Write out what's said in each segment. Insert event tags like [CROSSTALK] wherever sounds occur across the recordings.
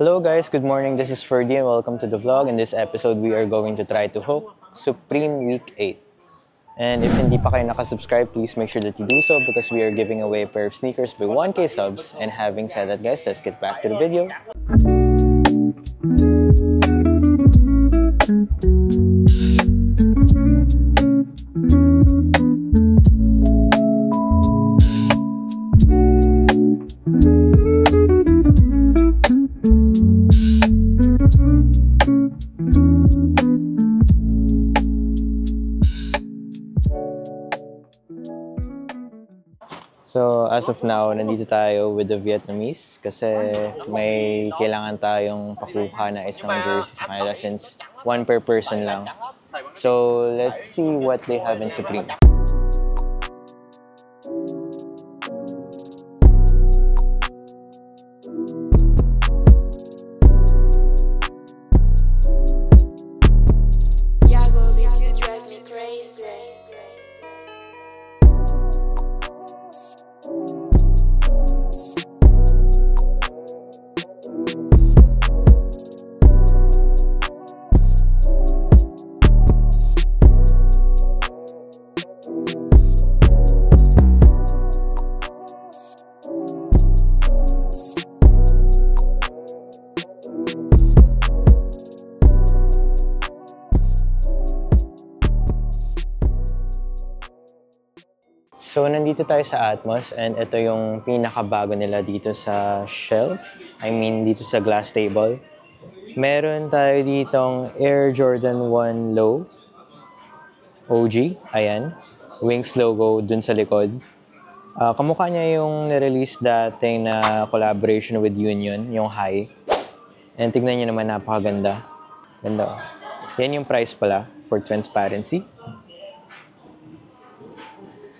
Hello guys, good morning. This is Ferdy and welcome to the vlog. In this episode, we are going to try to hook Supreme Week 8. And if hindi pa kayo nakasubscribe, please make sure that you do so because we are giving away a pair of sneakers by 1k subs. And having said that guys, let's get back to the video. of now, nandito tayo with the Vietnamese kasi may kailangan tayong pakuha na isang jersey sa kanila since one per person lang. So, let's see what they have in Supreme. dito tayo sa Atmos and ito yung pinakabago nila dito sa shelf. I mean, dito sa glass table. Meron tayo ditong Air Jordan 1 Low. OG, ayan. Wings logo dun sa likod. Uh, kamukha niya yung nirelease dati na collaboration with Union, yung High. And tignan niyo naman, napakaganda. Ganda. Oh. Yan yung price pala for transparency.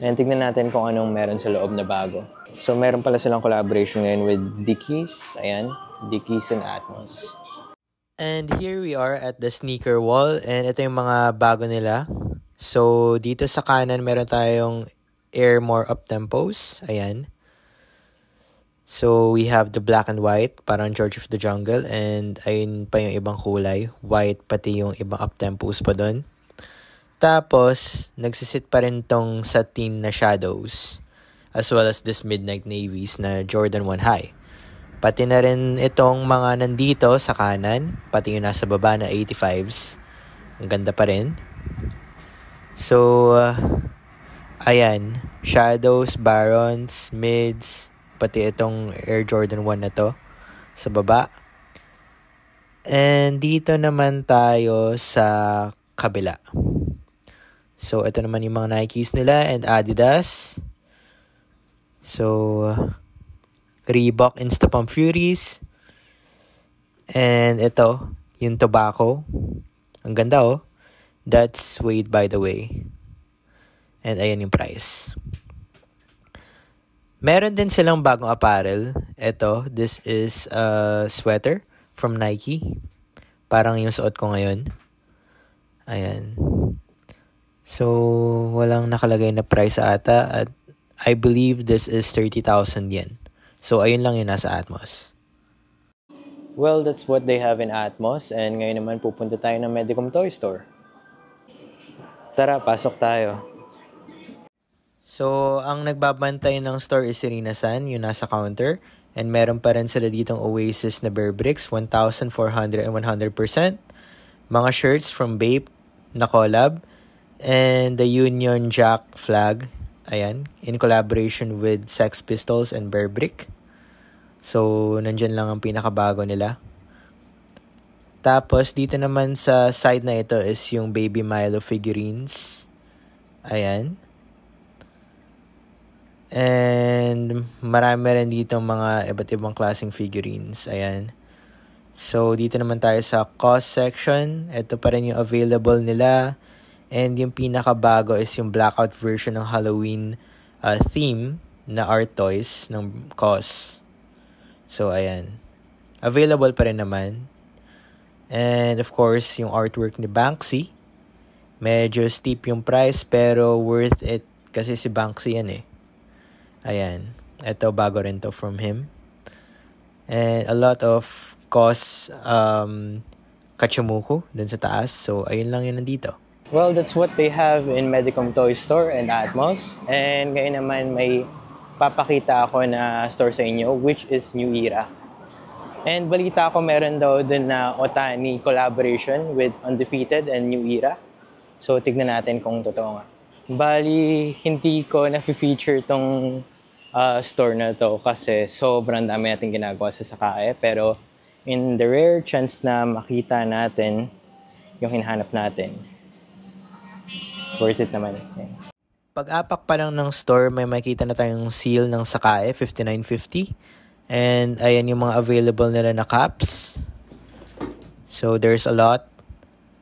Ngayon, tignan natin kung anong meron sa loob na bago. So, meron pala silang collaboration ngayon with Dickies. Ayan, Dickies and Atmos. And here we are at the sneaker wall. And ito yung mga bago nila. So, dito sa kanan, meron tayong Air More Uptempos. Ayan. So, we have the black and white, parang George of the Jungle. And ayun pa yung ibang kulay. White, pati yung ibang Uptempos pa doon. Tapos, nagsisit pa rin tong satin na shadows as well as this midnight navies na Jordan 1 High. Pati na rin itong mga nandito sa kanan, pati yung nasa baba na 85s. Ang ganda pa rin. So, uh, ayan. Shadows, Barons, Mids, pati itong Air Jordan 1 na to sa baba. And dito naman tayo sa kabila. So, ito naman yung mga Nikes nila and Adidas. So, Reebok Instapump Furies. And ito, yung tobacco. Ang ganda oh. That's weight by the way. And ayan yung price. Meron din silang bagong apparel. Ito, this is a sweater from Nike. Parang yung suot ko ngayon. Ayan. So, walang nakalagay na price ata at I believe this is 30,000 yen. So, ayun lang yun nasa Atmos. Well, that's what they have in Atmos and ngayon naman pupunta tayo ng Medicom Toy Store. Tara, pasok tayo. So, ang nagbabantay ng store is Serena San, yung nasa counter. And meron pa rin sila ditong Oasis na Bear Bricks, 1,400 and 100%. Mga shirts from Bape na collab and the Union Jack flag. Ayan, in collaboration with Sex Pistols and Bear Brick. So, nandyan lang ang pinakabago nila. Tapos, dito naman sa side na ito is yung Baby Milo figurines. Ayan. And marami rin dito mga iba't ibang klaseng figurines. Ayan. So, dito naman tayo sa cost section. Ito pa rin yung available nila And yung pinakabago is yung blackout version ng Halloween uh, theme na art toys ng COS. So, ayan. Available pa rin naman. And of course, yung artwork ni Banksy. Medyo steep yung price pero worth it kasi si Banksy yan eh. Ayan. Ito bago rin to from him. And a lot of cause um, Kachamuku dun sa taas. So, ayun lang yun nandito. Well, that's what they have in Medicom Toy Store and Atmos. And ngayon naman may papakita ako na store sa inyo, which is New Era. And balita ko meron daw din na Otani collaboration with Undefeated and New Era. So tignan natin kung totoo nga. Bali, hindi ko na-feature tong uh, store na to kasi sobrang dami natin ginagawa sa Sakae. Eh. Pero in the rare chance na makita natin yung hinahanap natin, worth it naman. Yeah. Pag-apak pa lang ng store, may makita na tayong seal ng Sakae, 5950. And ayan yung mga available nila na caps. So there's a lot.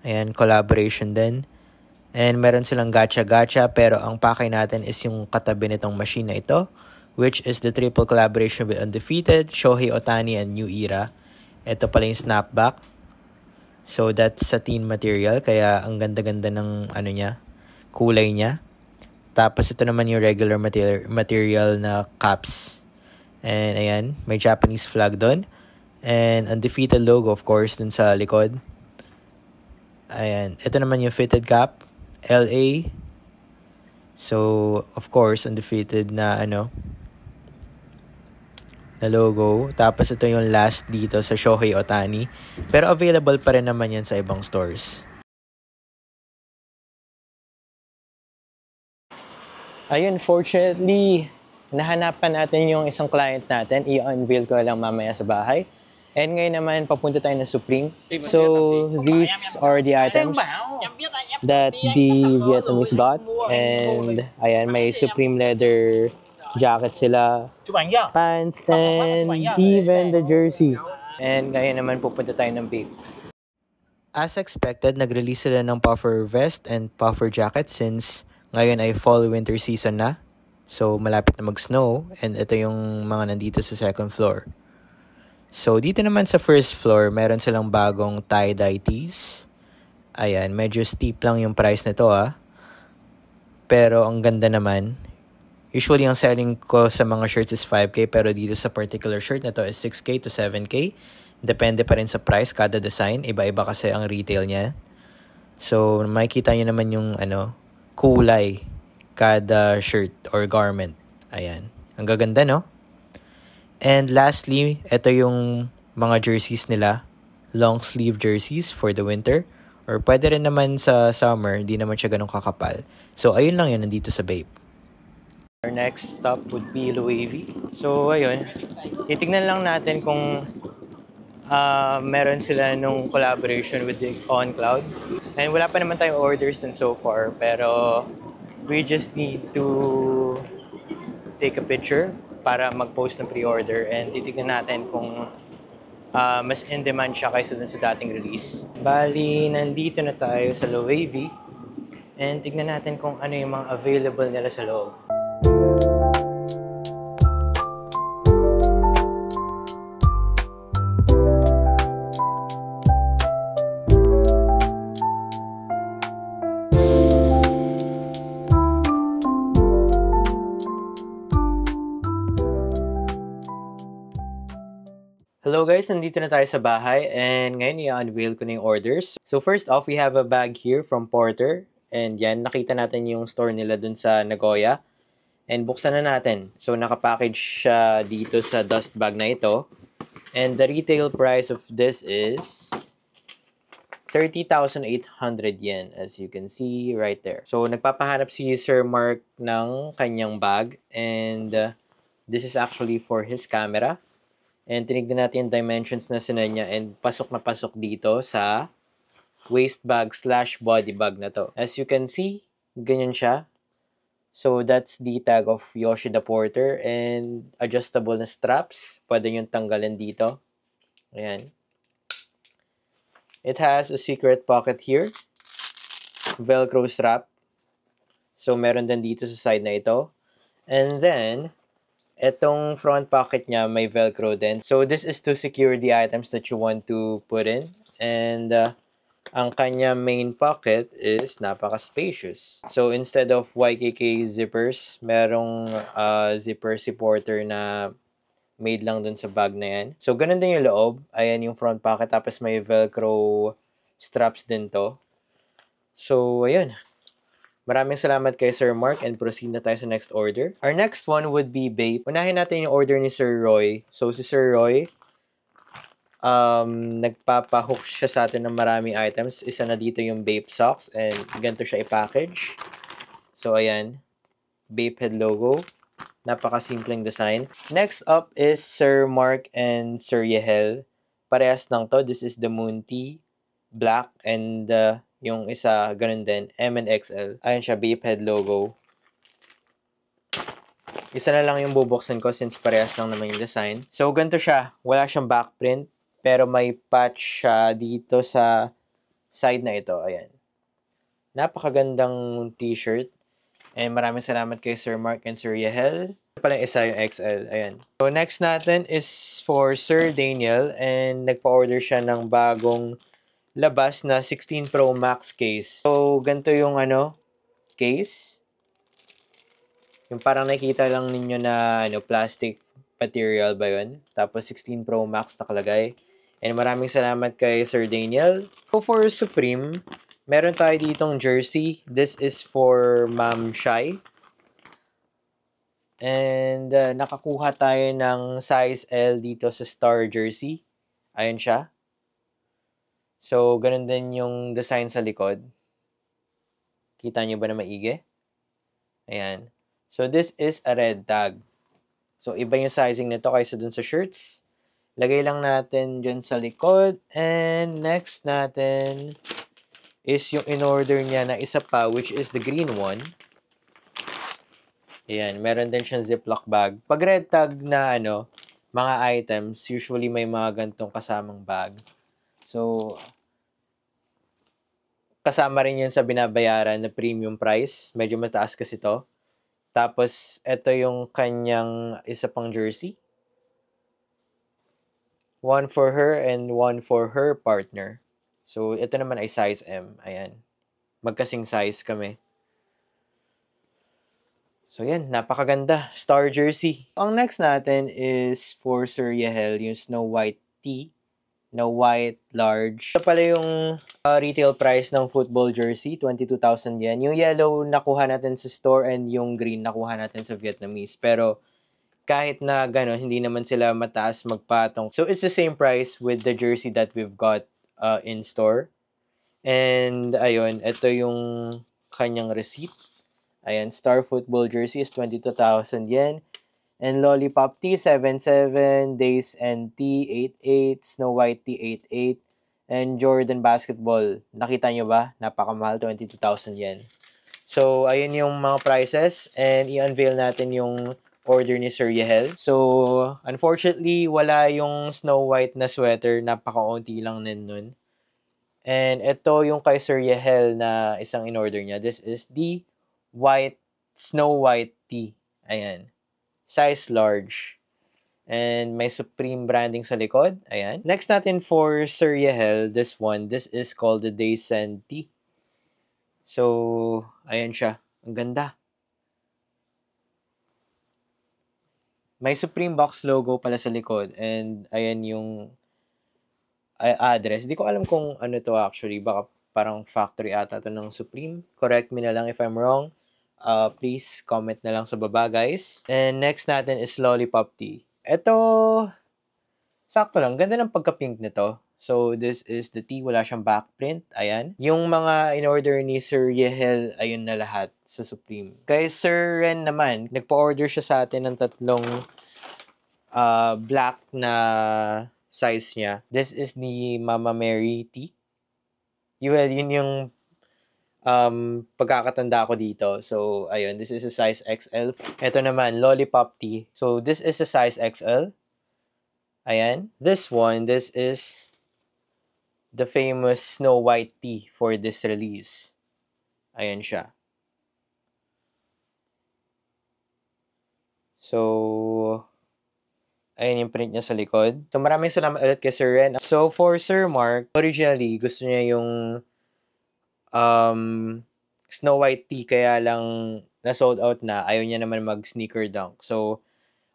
Ayan, collaboration din. And meron silang gacha-gacha pero ang pakay natin is yung katabi nitong machine na ito which is the triple collaboration with Undefeated, Shohei Otani, and New Era. Ito pala yung snapback. So that's satin material kaya ang ganda-ganda ng ano niya, kulay niya. Tapos ito naman yung regular material, material na caps. And ayan, may Japanese flag doon. And undefeated logo of course dun sa likod. Ayan, ito naman yung fitted cap, LA. So of course undefeated na ano, na logo. Tapos ito yung last dito sa Shohei Otani. Pero available pa rin naman yan sa ibang stores. Ayun, fortunately, nahanapan natin yung isang client natin. I-unveil ko lang mamaya sa bahay. And ngayon naman, papunta tayo ng Supreme. So, these are the items that the Vietnamese bought. And, ayan, may Supreme leather jacket sila, pants, and even the jersey. And ngayon naman pupunta tayo ng vape. As expected, nag-release sila ng puffer vest and puffer jacket since ngayon ay fall-winter season na. So, malapit na mag-snow and ito yung mga nandito sa second floor. So, dito naman sa first floor, meron silang bagong tie-dye tees. Ayan, medyo steep lang yung price nito ah. Pero ang ganda naman. Usually, ang selling ko sa mga shirts is 5K pero dito sa particular shirt na to is 6K to 7K. Depende pa rin sa price kada design. Iba-iba kasi ang retail niya. So, makikita nyo naman yung ano, kulay kada shirt or garment. Ayan. Ang gaganda, no? And lastly, ito yung mga jerseys nila. Long sleeve jerseys for the winter. Or pwede rin naman sa summer, di naman siya ganun kakapal. So, ayun lang yun nandito sa Bape. Our next stop would be Luwavy. So, ayun. Titignan lang natin kung uh, meron sila nung collaboration with the OnCloud. And wala pa naman tayong orders dun so far, pero we just need to take a picture para mag-post ng pre-order and titignan natin kung uh, mas in-demand siya kaysa dun sa dating release. Bali, nandito na tayo sa Low and tignan natin kung ano yung mga available nila sa loob. guys, nandito na tayo sa bahay and ngayon i-unveil ko na yung orders. So first off, we have a bag here from Porter and yan, nakita natin yung store nila dun sa Nagoya. And buksan na natin. So nakapackage siya dito sa dust bag na ito. And the retail price of this is 30,800 yen as you can see right there. So nagpapahanap si Sir Mark ng kanyang bag and uh, this is actually for his camera. And tinignan natin yung dimensions na sinan niya and pasok na pasok dito sa waist bag slash body bag na to. As you can see, ganyan siya. So that's the tag of Yoshida Porter and adjustable na straps. Pwede yung tanggalin dito. Ayan. It has a secret pocket here. Velcro strap. So meron din dito sa side na ito. And then, Itong front pocket niya may velcro din. So this is to secure the items that you want to put in. And uh, ang kanya main pocket is napaka-spacious. So instead of YKK zippers, merong uh, zipper supporter na made lang dun sa bag na yan. So ganun din yung loob. Ayan yung front pocket tapos may velcro straps din to. So ayun, Maraming salamat kay Sir Mark and proceed na tayo sa next order. Our next one would be vape. Unahin natin yung order ni Sir Roy. So si Sir Roy, um, nagpapahook siya sa atin ng maraming items. Isa na dito yung vape socks and ganito siya i-package. So ayan, vape head logo. Napakasimpleng design. Next up is Sir Mark and Sir Yehel. Parehas lang to. This is the Moon Tea, black, and the uh, yung isa, ganun din, M and XL. Ayun siya, biped logo. Isa na lang yung bubuksan ko since parehas lang naman yung design. So, ganito siya. Wala siyang back print, pero may patch siya dito sa side na ito. Ayan. Napakagandang t-shirt. And maraming salamat kay Sir Mark and Sir Yehel. Ito pala yung isa yung XL. Ayan. So, next natin is for Sir Daniel. And nagpa-order siya ng bagong labas na 16 Pro Max case. So, ganito yung ano, case. Yung parang nakita lang ninyo na ano, plastic material ba yun? Tapos 16 Pro Max nakalagay. And maraming salamat kay Sir Daniel. So for Supreme, meron tayo ditong jersey. This is for Ma'am Shai. And uh, nakakuha tayo ng size L dito sa star jersey. Ayan siya. So, ganun din yung design sa likod. Kita nyo ba na maigi? Ayan. So, this is a red tag. So, iba yung sizing nito kaysa dun sa shirts. Lagay lang natin dyan sa likod. And next natin is yung in-order niya na isa pa, which is the green one. Ayan, meron din siyang ziplock bag. Pag red tag na ano, mga items, usually may mga gantong kasamang bag. So, kasama rin yan sa binabayaran na premium price. Medyo mataas kasi to. Tapos, ito yung kanyang isa pang jersey. One for her and one for her partner. So, ito naman ay size M. Ayan. Magkasing size kami. So, yan. Napakaganda. Star jersey. Ang next natin is for Sir Yehel, yung Snow White tee na white, large. Ito pala yung uh, retail price ng football jersey, 22,000 yen. Yung yellow nakuha natin sa store and yung green nakuha natin sa Vietnamese. Pero kahit na gano'n, hindi naman sila mataas magpatong. So it's the same price with the jersey that we've got uh, in store. And ayun, ito yung kanyang receipt. Ayan, Star Football jersey is 22,000 yen and Lollipop T77, Days and T88, Snow White T88, and Jordan Basketball. Nakita nyo ba? Napakamahal, 22,000 yen. So, ayun yung mga prices and i-unveil natin yung order ni Sir Yehel. So, unfortunately, wala yung Snow White na sweater. Napakaunti lang nun nun. And ito yung kay Sir Yehel na isang in-order niya. This is the white Snow White tee. Ayan size large. And may Supreme branding sa likod. Ayan. Next natin for Sir Yehel, this one. This is called the Decenti. So, ayan siya. Ang ganda. May Supreme Box logo pala sa likod. And ayan yung address. Di ko alam kung ano to actually. Baka parang factory ata to ng Supreme. Correct me na lang if I'm wrong. Uh, please comment na lang sa baba guys. And next natin is Lollipop Tea. Ito, sakto lang. Ganda ng pagka-pink nito. So, this is the tea. Wala siyang back print. Ayan. Yung mga in-order ni Sir Yehel, ayun na lahat sa Supreme. Kay Sir Ren naman, nagpa-order siya sa atin ng tatlong uh, black na size niya. This is ni Mama Mary tea. Well, yun yung um, pagkakatanda ko dito. So, ayun, this is a size XL. Ito naman, Lollipop tee. So, this is a size XL. Ayan. This one, this is the famous Snow White tee for this release. Ayan siya. So, Ayan yung print niya sa likod. So maraming salamat ulit kay Sir Ren. So for Sir Mark, originally gusto niya yung um, Snow White tee kaya lang na sold out na. Ayaw niya naman mag sneaker dunk. So,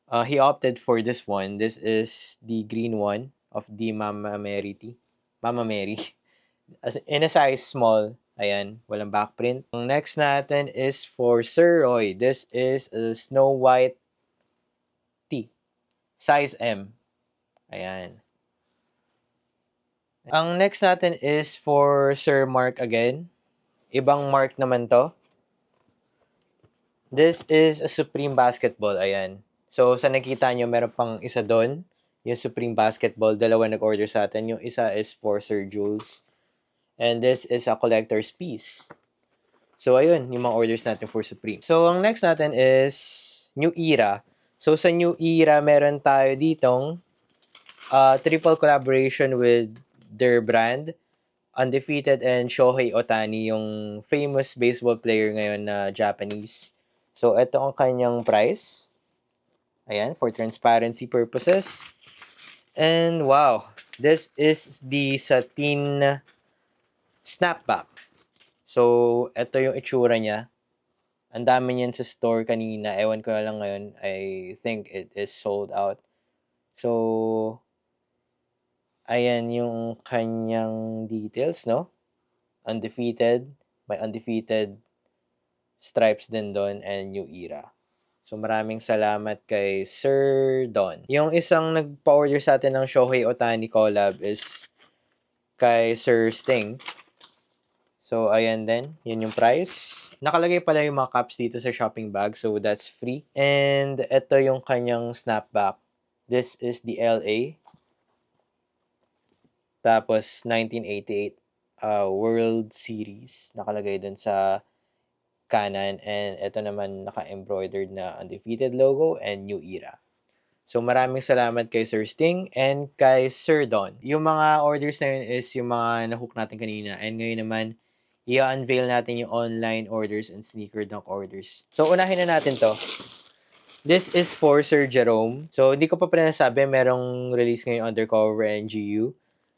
uh, he opted for this one. This is the green one of the Mama Mary tee. Mama Mary. [LAUGHS] In a size small. Ayan, walang back print. Ang next natin is for Sir Roy. This is a Snow White T. Size M. Ayan. Ang next natin is for Sir Mark again. Ibang Mark naman to. This is a Supreme Basketball. Ayan. So, sa nakita nyo, meron pang isa doon. Yung Supreme Basketball. Dalawa nag-order sa atin. Yung isa is for Sir Jules. And this is a collector's piece. So, ayun. Yung mga orders natin for Supreme. So, ang next natin is New Era. So, sa New Era, meron tayo ditong uh, triple collaboration with their brand, undefeated and Shohei Otani, yung famous baseball player ngayon na Japanese. So, ito ang kanyang price. Ayan, for transparency purposes. And wow, this is the satin snapback. So, ito yung itsura niya. Ang dami niyan sa store kanina. Ewan ko na lang ngayon. I think it is sold out. So, Ayan yung kanyang details, no? Undefeated, may undefeated stripes din doon and new era. So maraming salamat kay Sir Don. Yung isang nagpa-order sa atin ng Shohei Otani collab is kay Sir Sting. So ayan din, yun yung price. Nakalagay pala yung mga caps dito sa shopping bag, so that's free. And ito yung kanyang snapback. This is the LA tapos 1988 uh, ah, World Series nakalagay dun sa kanan and ito naman naka-embroidered na undefeated logo and new era. So maraming salamat kay Sir Sting and kay Sir Don. Yung mga orders na yun is yung mga nahook natin kanina and ngayon naman i-unveil natin yung online orders and sneaker dunk orders. So unahin na natin to. This is for Sir Jerome. So, hindi ko pa pala nasabi, merong release ngayon undercover and GU.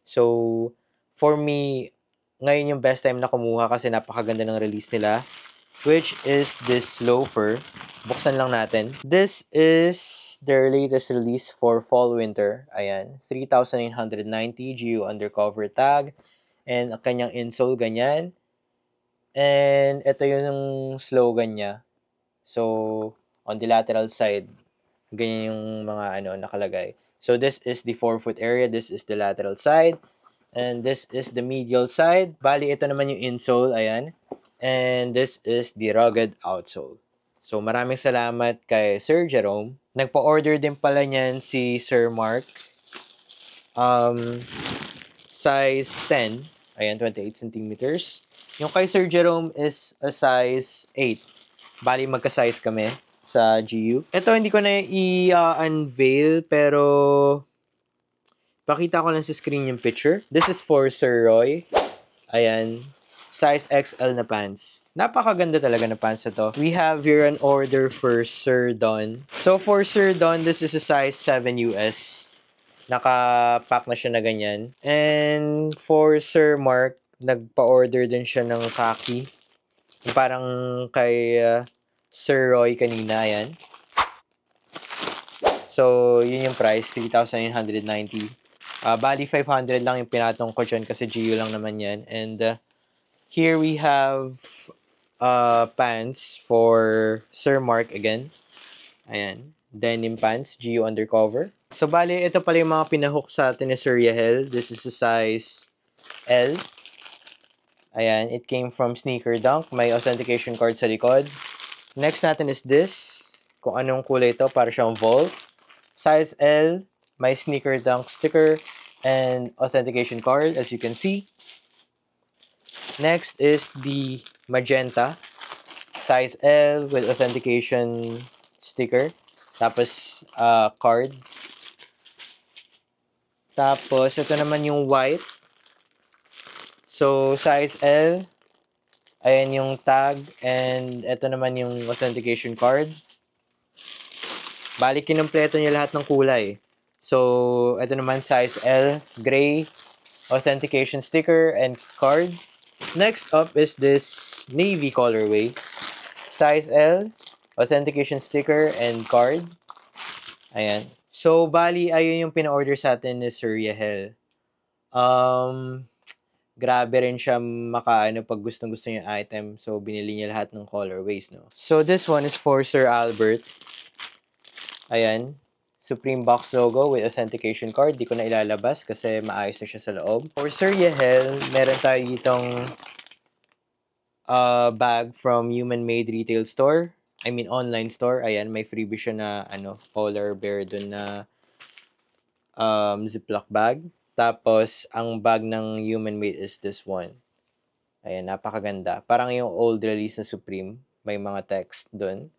So, for me, ngayon yung best time na kumuha kasi napakaganda ng release nila. Which is this loafer. Buksan lang natin. This is their latest release for fall-winter. Ayan. 3,990 GU undercover tag. And ang kanyang insole, ganyan. And ito yung slogan niya. So, on the lateral side, ganyan yung mga ano nakalagay. So this is the forefoot area, this is the lateral side, and this is the medial side. Bali, ito naman yung insole, ayan. And this is the rugged outsole. So maraming salamat kay Sir Jerome. Nagpa-order din pala niyan si Sir Mark. Um, size 10. Ayan, 28 centimeters. Yung kay Sir Jerome is a size 8. Bali, magka-size kami sa GU. Ito, hindi ko na i-unveil, uh, pero pakita ko lang sa screen yung picture. This is for Sir Roy. Ayan. Size XL na pants. Napakaganda talaga na pants na to. We have here an order for Sir Don. So, for Sir Don, this is a size 7 US. Naka-pack na siya na ganyan. And for Sir Mark, nagpa-order din siya ng khaki. Parang kay... Uh, Sir Roy kanina, yan. So, yun yung price, 3,990. Uh, ah, bali, 500 lang yung pinatong ko dyan kasi GU lang naman yan. And uh, here we have uh, pants for Sir Mark again. Ayan. Denim pants, GU undercover. So, bali, ito pala yung mga pinahook sa atin ni Sir Yahel. This is a size L. Ayan, it came from Sneaker Dunk. May authentication card sa likod. Next natin is this. Kung anong kulay ito, para siyang Volt. Size L, May sneaker dunk sticker, and authentication card, as you can see. Next is the magenta, size L with authentication sticker. Tapos, uh, card. Tapos, ito naman yung white. So, size L Ayan yung tag and ito naman yung authentication card. Bali, kinumpleto niya lahat ng kulay. So, ito naman size L, gray, authentication sticker and card. Next up is this navy colorway. Size L, authentication sticker and card. Ayan. So, bali, ayun yung pina-order sa atin ni Sir Yehel. Um, grabe rin siya makaano pag gustong gusto niya item. So, binili niya lahat ng colorways, no? So, this one is for Sir Albert. Ayan. Supreme Box logo with authentication card. Di ko na ilalabas kasi maayos na siya sa loob. For Sir Yehel, meron tayo itong uh, bag from Human Made Retail Store. I mean, online store. Ayan, may freebie siya na ano, polar bear dun na um, ziplock bag. Tapos, ang bag ng human made is this one. Ayan, napakaganda. Parang yung old release na Supreme. May mga text dun.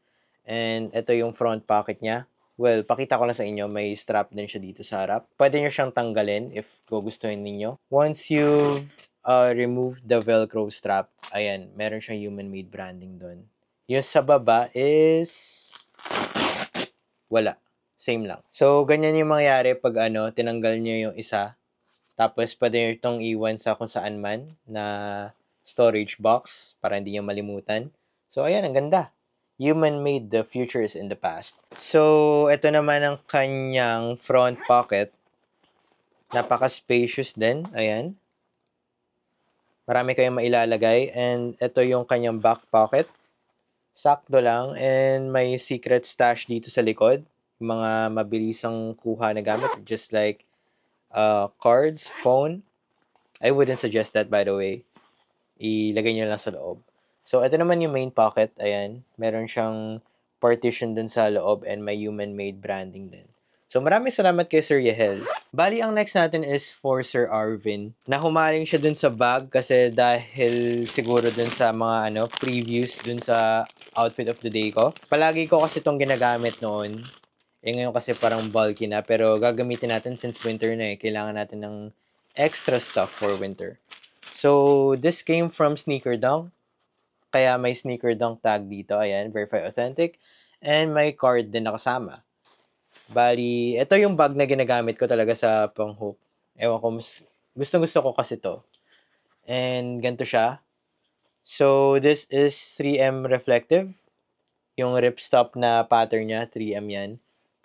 And ito yung front pocket niya. Well, pakita ko lang sa inyo, may strap din siya dito sa harap. Pwede nyo siyang tanggalin if gugustuhin ninyo. Once you uh, remove the velcro strap, ayan, meron siyang human-made branding doon. Yung sa baba is... Wala. Same lang. So, ganyan yung mangyari pag ano, tinanggal nyo yung isa, tapos, pwede nyo itong iwan sa kung saan man na storage box para hindi nyo malimutan. So, ayan, ang ganda. Human made the future is in the past. So, ito naman ang kanyang front pocket. Napaka-spacious din. Ayan. Marami kayong mailalagay. And ito yung kanyang back pocket. Sakto lang. And may secret stash dito sa likod. Mga mabilisang kuha na gamit. Just like uh, cards, phone. I wouldn't suggest that by the way. Ilagay nyo lang sa loob. So, ito naman yung main pocket. Ayan. Meron siyang partition dun sa loob and may human-made branding din. So, maraming salamat kay Sir Yehel. Bali, ang next natin is for Sir Arvin. Na humaling siya dun sa bag kasi dahil siguro dun sa mga ano, previews dun sa outfit of the day ko. Palagi ko kasi itong ginagamit noon eh ngayon kasi parang bulky na, pero gagamitin natin since winter na eh. Kailangan natin ng extra stuff for winter. So, this came from Sneaker Dunk. Kaya may Sneaker Dunk tag dito. Ayan, Verify Authentic. And may card din nakasama. Bali, ito yung bag na ginagamit ko talaga sa pang-hook. Ewan ko, mas, gustong gusto ko kasi to. And ganito siya. So, this is 3M reflective. Yung ripstop na pattern niya, 3M yan.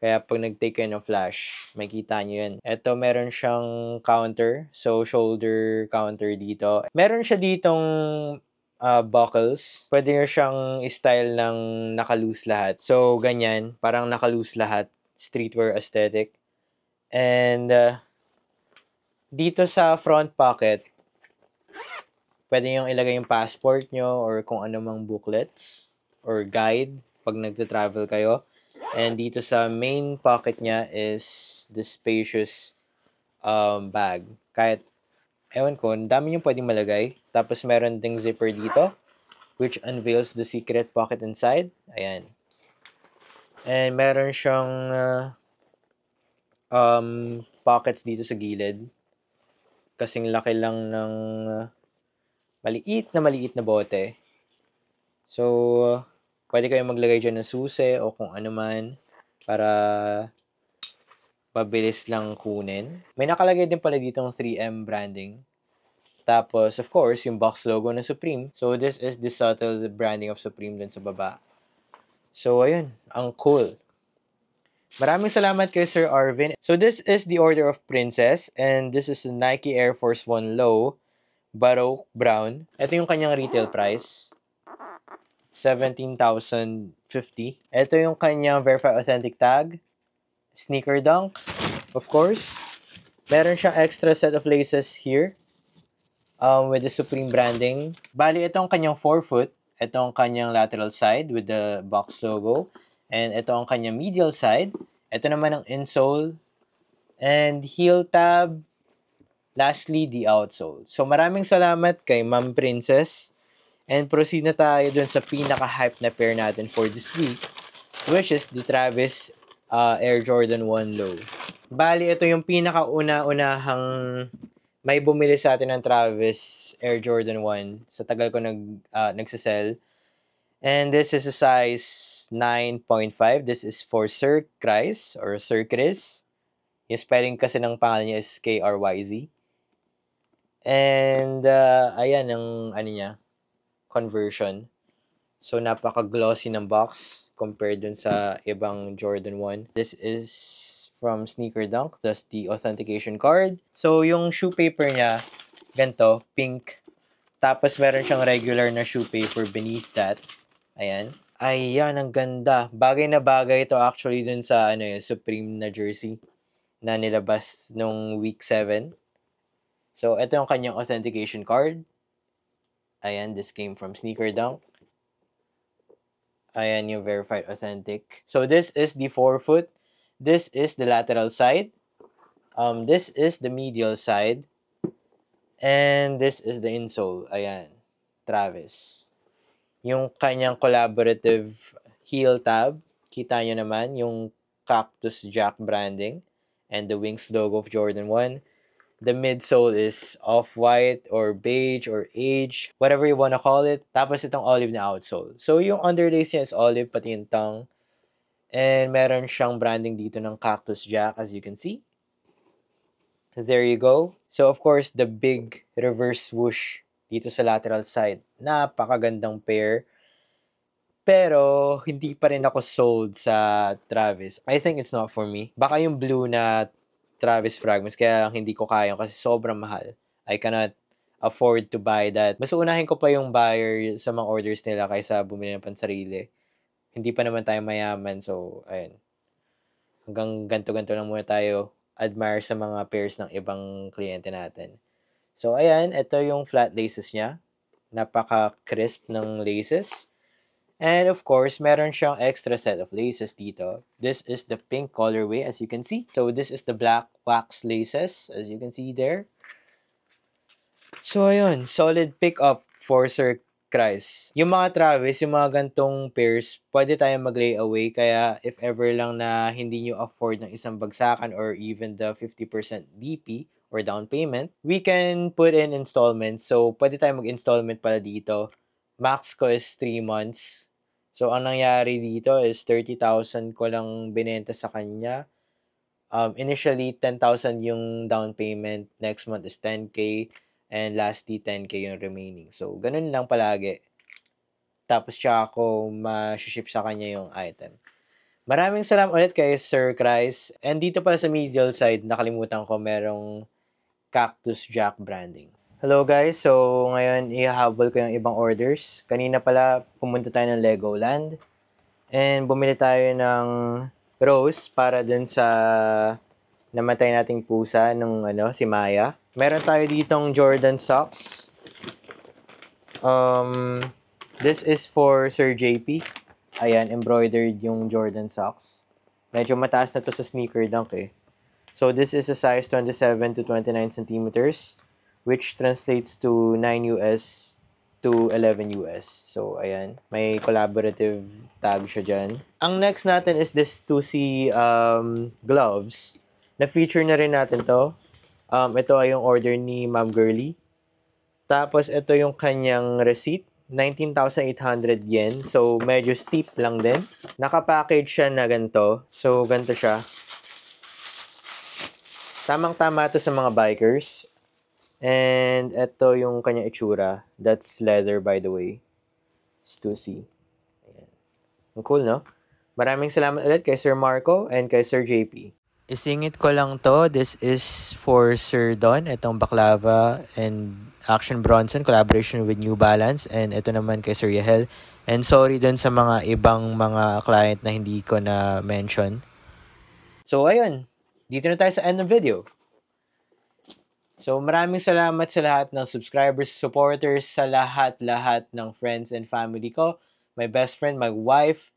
Kaya pag nag-take kayo ng flash, makita nyo yun. Ito, meron siyang counter. So, shoulder counter dito. Meron siya ditong uh, buckles. Pwede nyo siyang style ng nakaloose lahat. So, ganyan. Parang nakaloose lahat. Streetwear aesthetic. And, uh, dito sa front pocket, pwede nyo ilagay yung passport nyo or kung mang booklets or guide pag nagte travel kayo. And dito sa main pocket niya is the spacious um, bag. Kahit, ewan ko, ang dami niyong pwedeng malagay. Tapos meron ding zipper dito, which unveils the secret pocket inside. Ayan. And meron siyang uh, um, pockets dito sa gilid. Kasing laki lang ng uh, maliit na maliit na bote. So, uh, Pwede kayong maglagay dyan ng susi o kung ano man para mabilis lang kunin. May nakalagay din pala dito ng 3M branding. Tapos, of course, yung box logo ng Supreme. So, this is the subtle branding of Supreme dun sa baba. So, ayun. Ang cool. Maraming salamat kay Sir Arvin. So, this is the order of Princess. And this is the Nike Air Force One Low. Baroque Brown. Ito yung kanyang retail price. 17,050. Ito yung kanyang verified Authentic Tag. Sneaker Dunk, of course. Meron siyang extra set of laces here um, with the Supreme branding. Bali, itong kanyang forefoot. Ito ang kanyang lateral side with the box logo. And ito ang kanyang medial side. Ito naman ang insole. And heel tab. Lastly, the outsole. So maraming salamat kay Ma'am Princess And proceed na tayo dun sa pinaka-hype na pair natin for this week, which is the Travis uh, Air Jordan 1 Low. Bali, ito yung pinaka una unahang may bumili sa atin ng Travis Air Jordan 1 sa tagal ko nag, uh, nagsasell. And this is a size 9.5. This is for Sir Chris or Sir Chris. Yung spelling kasi ng pangalan niya is K-R-Y-Z. And, uh, ayan ang ano niya conversion. So, napaka-glossy ng box compared dun sa ibang Jordan 1. This is from Sneaker Dunk. That's the authentication card. So, yung shoe paper niya, ganito, pink. Tapos, meron siyang regular na shoe paper beneath that. Ayan. Ayan, ang ganda. Bagay na bagay ito actually dun sa ano, yung Supreme na jersey na nilabas nung week 7. So, ito yung kanyang authentication card. Ayan, this came from Sneaker Dunk. Ayan yung verified authentic. So this is the forefoot. This is the lateral side. Um, this is the medial side. And this is the insole. Ayan, Travis. Yung kanyang collaborative heel tab. Kita nyo naman yung Cactus Jack branding and the Wings logo of Jordan 1 the midsole is off-white or beige or age, whatever you wanna call it. Tapos itong olive na outsole. So yung underlace niya is olive, pati yung tongue. And meron siyang branding dito ng Cactus Jack as you can see. There you go. So of course, the big reverse swoosh dito sa lateral side. Napakagandang pair. Pero, hindi pa rin ako sold sa Travis. I think it's not for me. Baka yung blue na Travis fragments. Kaya ang hindi ko kaya kasi sobrang mahal. I cannot afford to buy that. Mas uunahin ko pa yung buyer sa mga orders nila kaysa bumili ng pansarili. Hindi pa naman tayo mayaman, so, ayun. Hanggang ganto-ganto lang muna tayo admire sa mga pairs ng ibang kliyente natin. So, ayan, ito yung flat laces niya. Napaka-crisp ng laces. And of course, meron siyang extra set of laces dito. This is the pink colorway as you can see. So, this is the black wax laces, as you can see there. So, ayun. Solid pickup for Sir Chris. Yung mga Travis, yung mga gantong pairs, pwede tayong mag-layaway. Kaya, if ever lang na hindi nyo afford ng isang bagsakan or even the 50% DP or down payment, we can put in installments. So, pwede tayong mag-installment pala dito. Max ko is 3 months. So, ang nangyari dito is 30,000 ko lang binenta sa kanya um, initially 10,000 yung down payment, next month is 10k, and lastly 10k yung remaining. So, ganun lang palagi. Tapos siya ako ma-ship sa kanya yung item. Maraming salam ulit kay Sir Chris. And dito pala sa middle side, nakalimutan ko merong Cactus Jack branding. Hello guys, so ngayon ihahabol ko yung ibang orders. Kanina pala pumunta tayo ng Legoland and bumili tayo ng rose para dun sa namatay nating pusa nung ano, si Maya. Meron tayo ditong Jordan socks. Um, this is for Sir JP. Ayan, embroidered yung Jordan socks. Medyo mataas na to sa sneaker dunk eh. So this is a size 27 to 29 centimeters, which translates to 9 US to 11 US. So, ayan. May collaborative tag siya dyan. Ang next natin is this 2C um, gloves. Na-feature na rin natin to. Um, ito ay yung order ni Ma'am Girly. Tapos, ito yung kanyang receipt. 19,800 yen. So, medyo steep lang din. Nakapackage siya na ganito. So, ganito siya. Tamang-tama to sa mga bikers. And ito yung kanya itsura. That's leather by the way. Stussy. 2 Ang cool, no? Maraming salamat ulit kay Sir Marco and kay Sir JP. Isingit ko lang to. This is for Sir Don. Itong Baklava and Action Bronson collaboration with New Balance. And ito naman kay Sir Yahel. And sorry dun sa mga ibang mga client na hindi ko na mention. So ayun, dito na tayo sa end ng video. So maraming salamat sa lahat ng subscribers, supporters, sa lahat-lahat ng friends and family ko, my best friend, my wife,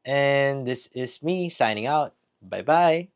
and this is me signing out. Bye-bye!